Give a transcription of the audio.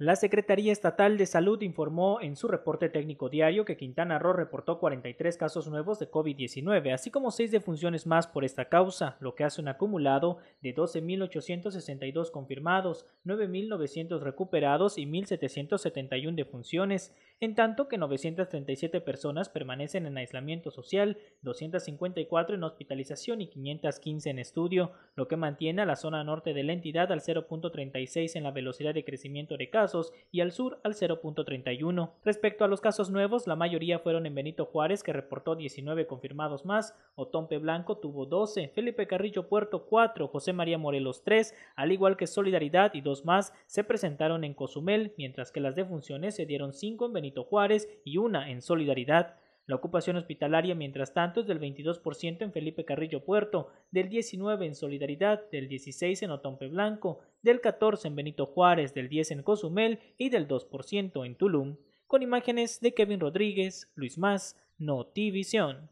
La Secretaría Estatal de Salud informó en su reporte técnico diario que Quintana Roo reportó 43 casos nuevos de COVID-19, así como 6 defunciones más por esta causa, lo que hace un acumulado de 12.862 confirmados, 9.900 recuperados y 1.771 defunciones en tanto que 937 personas permanecen en aislamiento social, 254 en hospitalización y 515 en estudio, lo que mantiene a la zona norte de la entidad al 0.36 en la velocidad de crecimiento de casos y al sur al 0.31. Respecto a los casos nuevos, la mayoría fueron en Benito Juárez, que reportó 19 confirmados más, Otompe Blanco tuvo 12, Felipe Carrillo Puerto 4, José María Morelos 3, al igual que Solidaridad y dos más se presentaron en Cozumel, mientras que las defunciones se dieron 5 en Benito Juárez y una en Solidaridad. La ocupación hospitalaria, mientras tanto, es del 22% en Felipe Carrillo Puerto, del 19% en Solidaridad, del 16% en Otompe Blanco, del 14% en Benito Juárez, del 10% en Cozumel y del 2% en Tulum. Con imágenes de Kevin Rodríguez, Luis Más, Notivisión.